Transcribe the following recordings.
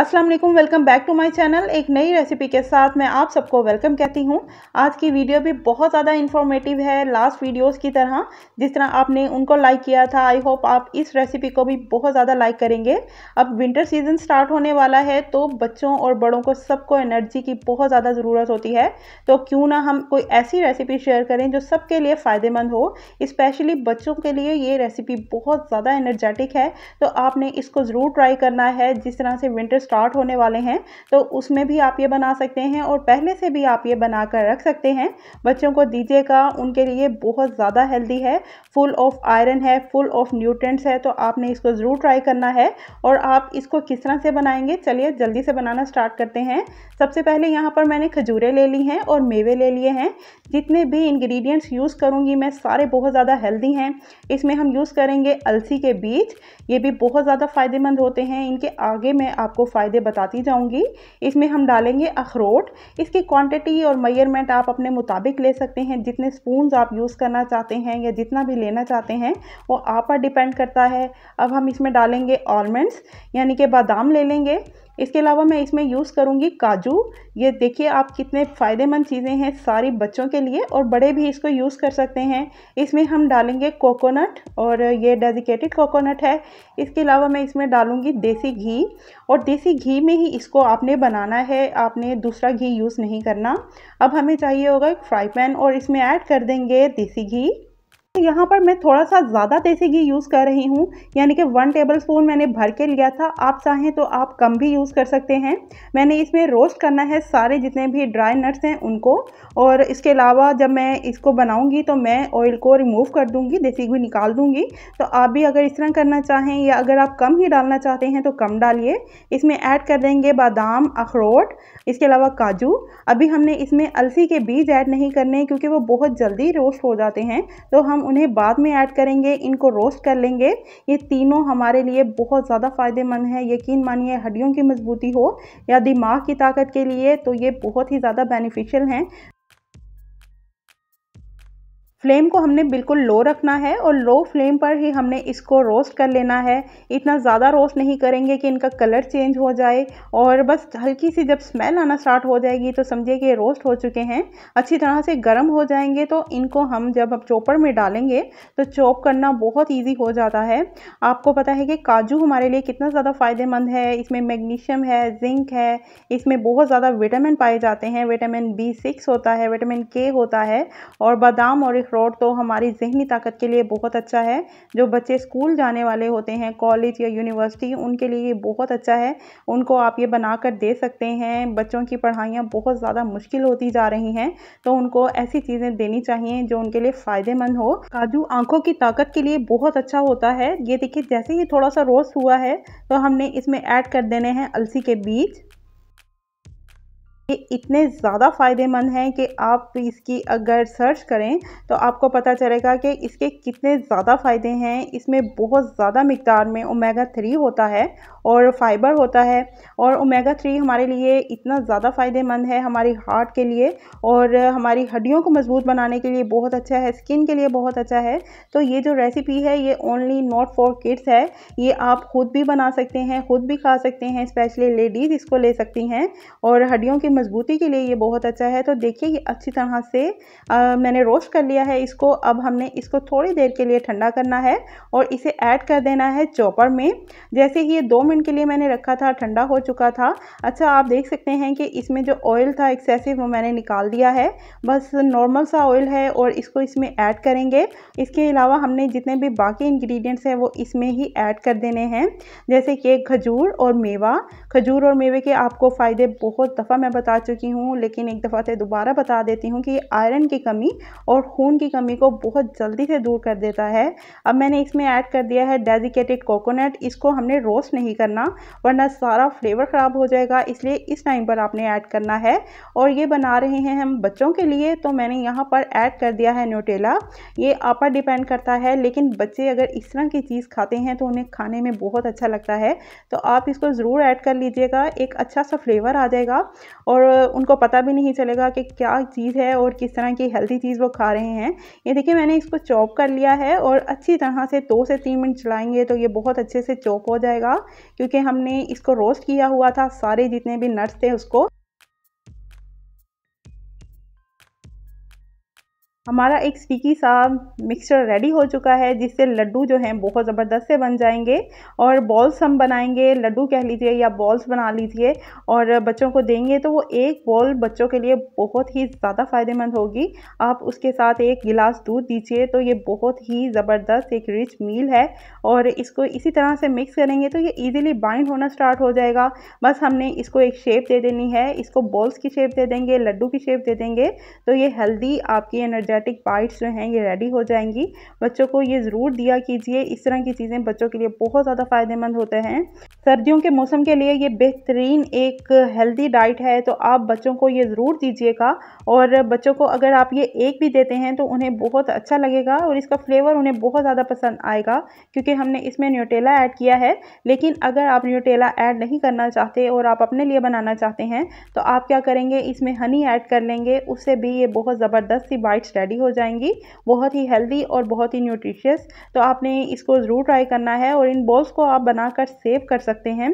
अस्सलाम वालेकुम welcome back to my channel एक नई रेसिपी के साथ मैं आप सबको वेलकम कहती हूँ आज की वीडियो भी बहुत ज़्यादा इन्फॉर्मेटिव है लास्ट वीडियोस की तरह जिस तरह आपने उनको लाइक किया था आई होप आप इस रेसिपी को भी बहुत ज़्यादा लाइक करेंगे अब विंटर सीजन स्टार्ट होने वाला है तो बच्चों और बड़ों को सबको एनर्जी की बहुत ज़्यादा ज़रूरत होती है तो क्यों ना हम कोई ऐसी रेसिपी शेयर करें जो सबके लिए फ़ायदेमंद हो इस्पेशली बच्चों के लिए ये रेसिपी बहुत ज़्यादा एनर्जेटिक है तो आपने इसको ज़रूर ट्राई करना है जिस तरह से विंटर स्टार्ट होने वाले हैं तो उसमें भी आप ये बना सकते हैं और पहले से भी आप ये बना कर रख सकते हैं बच्चों को दीजिएगा उनके लिए बहुत ज़्यादा हेल्दी है फुल ऑफ आयरन है फुल ऑफ न्यूट्रेंट्स है तो आपने इसको ज़रूर ट्राई करना है और आप इसको किस तरह से बनाएंगे चलिए जल्दी से बनाना स्टार्ट करते हैं सबसे पहले यहाँ पर मैंने खजूरें ले ली हैं और मेवे ले लिए हैं जितने भी इंग्रेडिएंट्स यूज़ करूँगी मैं सारे बहुत ज़्यादा हेल्दी हैं इसमें हम यूज़ करेंगे अलसी के बीज ये भी बहुत ज़्यादा फ़ायदेमंद होते हैं इनके आगे मैं आपको फ़ायदे बताती जाऊंगी इसमें हम डालेंगे अखरोट इसकी क्वांटिटी और मयरमेंट आप अपने मुताबिक ले सकते हैं जितने स्पून आप यूज़ करना चाहते हैं या जितना भी लेना चाहते हैं वो आप पर डिपेंड करता है अब हम इसमें डालेंगे आलमंड्स यानी कि बादाम ले लेंगे इसके अलावा मैं इसमें यूज़ करूँगी काजू ये देखिए आप कितने फ़ायदेमंद चीज़ें हैं सारी बच्चों के लिए और बड़े भी इसको यूज़ कर सकते हैं इसमें हम डालेंगे कोकोनट और ये डेजिकेटेड कोकोनट है इसके अलावा मैं इसमें डालूँगी देसी घी और देसी घी में ही इसको आपने बनाना है आपने दूसरा घी यूज़ नहीं करना अब हमें चाहिए होगा एक फ्राई पैन और इसमें ऐड कर देंगे देसी घी यहाँ पर मैं थोड़ा सा ज़्यादा देसी घी यूज़ कर रही हूँ यानी कि वन टेबल स्पून मैंने भर के लिया था आप चाहें तो आप कम भी यूज़ कर सकते हैं मैंने इसमें रोस्ट करना है सारे जितने भी ड्राई नट्स हैं उनको और इसके अलावा जब मैं इसको बनाऊँगी तो मैं ऑयल को रिमूव कर दूँगी देसी घी निकाल दूँगी तो आप भी अगर इस तरह करना चाहें या अगर आप कम ही डालना चाहते हैं तो कम डालिए इसमें ऐड कर देंगे बादाम अखरोट इसके अलावा काजू अभी हमने इसमें अलसी के बीज ऐड नहीं करने क्योंकि वो बहुत जल्दी रोस्ट हो जाते हैं तो हम उन्हें बाद में ऐड करेंगे इनको रोस्ट कर लेंगे ये तीनों हमारे लिए बहुत ज़्यादा फ़ायदेमंद है यकीन मानिए हड्डियों की मजबूती हो या दिमाग की ताकत के लिए तो ये बहुत ही ज़्यादा बेनिफिशियल हैं फ्लेम को हमने बिल्कुल लो रखना है और लो फ्लेम पर ही हमने इसको रोस्ट कर लेना है इतना ज़्यादा रोस्ट नहीं करेंगे कि इनका कलर चेंज हो जाए और बस हल्की सी जब स्मेल आना स्टार्ट हो जाएगी तो समझिए कि रोस्ट हो चुके हैं अच्छी तरह से गर्म हो जाएंगे तो इनको हम जब अब चॉपर में डालेंगे तो चॉप करना बहुत ईजी हो जाता है आपको पता है कि काजू हमारे लिए कितना ज़्यादा फ़ायदेमंद है इसमें मैग्नीशियम है जिंक है इसमें बहुत ज़्यादा विटामिन पाए जाते हैं विटामिन बी सिक्स होता है विटामिन के होता है और बादाम और फ्रॉड तो हमारी जहनी ताकत के लिए बहुत अच्छा है जो बच्चे स्कूल जाने वाले होते हैं कॉलेज या यूनिवर्सिटी उनके लिए ये बहुत अच्छा है उनको आप ये बना कर दे सकते हैं बच्चों की पढ़ाइयाँ बहुत ज़्यादा मुश्किल होती जा रही हैं तो उनको ऐसी चीज़ें देनी चाहिए जो उनके लिए फ़ायदेमंद हो काजू आंखों की ताकत के लिए बहुत अच्छा होता है ये देखिए जैसे ही थोड़ा सा रोस्ट हुआ है तो हमने इसमें ऐड कर देने हैं अलसी के बीज ये इतने ज़्यादा फ़ायदेमंद हैं कि आप इसकी अगर सर्च करें तो आपको पता चलेगा कि इसके कितने ज़्यादा फ़ायदे हैं इसमें बहुत ज़्यादा मकदार में ओमेगा थ्री होता है और फाइबर होता है और ओमेगा थ्री हमारे लिए इतना ज़्यादा फ़ायदेमंद है हमारी हार्ट के लिए और हमारी हड्डियों को मज़बूत बनाने के लिए बहुत अच्छा है स्किन के लिए बहुत अच्छा है तो ये जो रेसिपी है ये ओनली नॉट फॉर किड्स है ये आप खुद भी बना सकते हैं खुद भी खा सकते हैं स्पेशली लेडीज़ इसको ले सकती हैं और हड्डियों की मज़बूती के लिए ये बहुत अच्छा है तो देखिए ये अच्छी तरह से आ, मैंने रोस्ट कर लिया है इसको अब हमने इसको थोड़ी देर के लिए ठंडा करना है और इसे ऐड कर देना है चॉपर में जैसे ही ये दो मिनट मिनट के लिए मैंने रखा था ठंडा हो चुका था अच्छा आप देख सकते हैं कि इसमें जो ऑयल था एक्सेसिव वो मैंने निकाल दिया है बस नॉर्मल सा ऑयल है और इसको इसमें ऐड करेंगे इसके अलावा हमने जितने भी बाकी इंग्रेडिएंट्स हैं वो इसमें ही ऐड कर देने हैं जैसे कि खजूर और मेवा खजूर और मेवे के आपको फ़ायदे बहुत दफ़ा मैं बता चुकी हूँ लेकिन एक दफ़ा से दोबारा बता देती हूँ कि आयरन की कमी और खून की कमी को बहुत जल्दी से दूर कर देता है अब मैंने इसमें ऐड कर दिया है डेडिकेटेड कोकोनट इसको हमने रोस्ट नहीं कर करना वरना सारा फ्लेवर ख़राब हो जाएगा इसलिए इस टाइम पर आपने ऐड करना है और ये बना रहे हैं हम बच्चों के लिए तो मैंने यहाँ पर ऐड कर दिया है न्यूटेला ये आप पर डिपेंड करता है लेकिन बच्चे अगर इस तरह की चीज़ खाते हैं तो उन्हें खाने में बहुत अच्छा लगता है तो आप इसको ज़रूर ऐड कर लीजिएगा एक अच्छा सा फ्लेवर आ जाएगा और उनको पता भी नहीं चलेगा कि क्या चीज़ है और किस तरह की हेल्दी चीज़ वो खा रहे हैं ये देखिए मैंने इसको चॉप कर लिया है और अच्छी तरह से दो से तीन मिनट चलाएंगे तो ये बहुत अच्छे से चॉप हो जाएगा क्योंकि हमने इसको रोस्ट किया हुआ था सारे जितने भी नट्स थे उसको हमारा एक स्टिकी सा मिक्सचर रेडी हो चुका है जिससे लड्डू जो हैं बहुत ज़बरदस्त से बन जाएंगे और बॉल्स हम बनाएंगे लड्डू कह लीजिए या बॉल्स बना लीजिए और बच्चों को देंगे तो वो एक बॉल बच्चों के लिए बहुत ही ज़्यादा फ़ायदेमंद होगी आप उसके साथ एक गिलास दूध दीजिए तो ये बहुत ही ज़बरदस्त एक रिच मील है और इसको इसी तरह से मिक्स करेंगे तो ये ईजिली बाइंड होना स्टार्ट हो जाएगा बस हमने इसको एक शेप दे देनी है इसको बॉल्स की शेप दे देंगे लड्डू की शेप दे देंगे तो ये हेल्दी आपकी एनर्जी एनर्जेटिक बाइट्स जो हैं ये रेडी हो जाएंगी बच्चों को ये ज़रूर दिया कीजिए इस तरह की चीज़ें बच्चों के लिए बहुत ज़्यादा फ़ायदेमंद होते हैं सर्दियों के मौसम के लिए ये बेहतरीन एक हेल्दी डाइट है तो आप बच्चों को ये ज़रूर दीजिएगा और बच्चों को अगर आप ये एक भी देते हैं तो उन्हें बहुत अच्छा लगेगा और इसका फ्लेवर उन्हें बहुत ज़्यादा पसंद आएगा क्योंकि हमने इसमें न्यूटेला ऐड किया है लेकिन अगर आप न्यूटेला ऐड नहीं करना चाहते और आप अपने लिए बनाना चाहते हैं तो आप क्या करेंगे इसमें हनी ऐड कर लेंगे उससे भी ये बहुत ज़बरदस्त सी बाइट्स रेडी हो जाएंगी बहुत ही हेल्दी और बहुत ही न्यूट्रिशियस तो आपने इसको ज़रूर ट्राई करना है और इन बॉल्स को आप बनाकर सेव कर सकते हैं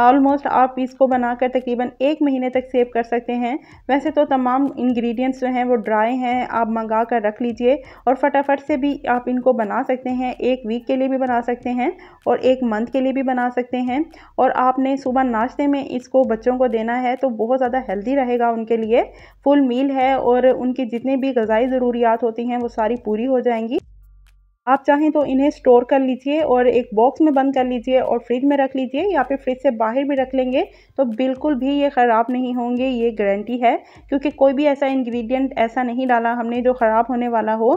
ऑलमोस्ट आप इसको बनाकर तकरीबन एक महीने तक सेव कर सकते हैं वैसे तो तमाम इंग्रेडिएंट्स जो हैं वो ड्राई हैं आप मंगा कर रख लीजिए और फटाफट से भी आप इनको बना सकते हैं एक वीक के लिए भी बना सकते हैं और एक मंथ के लिए भी बना सकते हैं और आपने सुबह नाश्ते में इसको बच्चों को देना है तो बहुत ज़्यादा हेल्दी रहेगा उनके लिए फुल मील है और उनकी जितनी भी गज़ाई ज़रूरत ज़रूरियात होती हैं वो सारी पूरी हो जाएंगी आप चाहें तो इन्हें स्टोर कर लीजिए और एक बॉक्स में बंद कर लीजिए और फ्रिज में रख लीजिए या फिर फ्रिज से बाहर भी रख लेंगे तो बिल्कुल भी ये ख़राब नहीं होंगे ये गारंटी है क्योंकि कोई भी ऐसा इंग्रेडिएंट ऐसा नहीं डाला हमने जो ख़राब होने वाला हो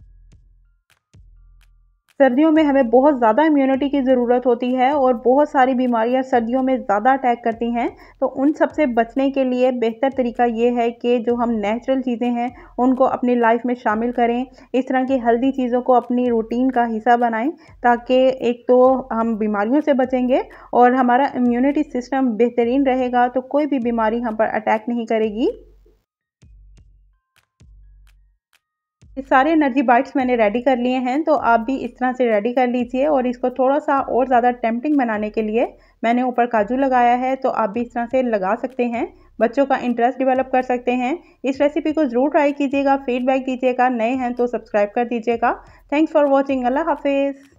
सर्दियों में हमें बहुत ज़्यादा इम्यूनिटी की ज़रूरत होती है और बहुत सारी बीमारियां सर्दियों में ज़्यादा अटैक करती हैं तो उन सब से बचने के लिए बेहतर तरीका ये है कि जो हम नेचुरल चीज़ें हैं उनको अपनी लाइफ में शामिल करें इस तरह की हेल्दी चीज़ों को अपनी रूटीन का हिस्सा बनाएं ताकि एक तो हम बीमारियों से बचेंगे और हमारा इम्यूनिटी सिस्टम बेहतरीन रहेगा तो कोई भी बीमारी हम पर अटैक नहीं करेगी ये सारे एनर्जी बाइट्स मैंने रेडी कर लिए हैं तो आप भी इस तरह से रेडी कर लीजिए और इसको थोड़ा सा और ज़्यादा टेम्पिंग बनाने के लिए मैंने ऊपर काजू लगाया है तो आप भी इस तरह से लगा सकते हैं बच्चों का इंटरेस्ट डेवलप कर सकते हैं इस रेसिपी को ज़रूर ट्राई कीजिएगा फीडबैक दीजिएगा नए हैं तो सब्सक्राइब कर दीजिएगा थैंक्स फॉर वॉचिंग अल्लाह हाफिज़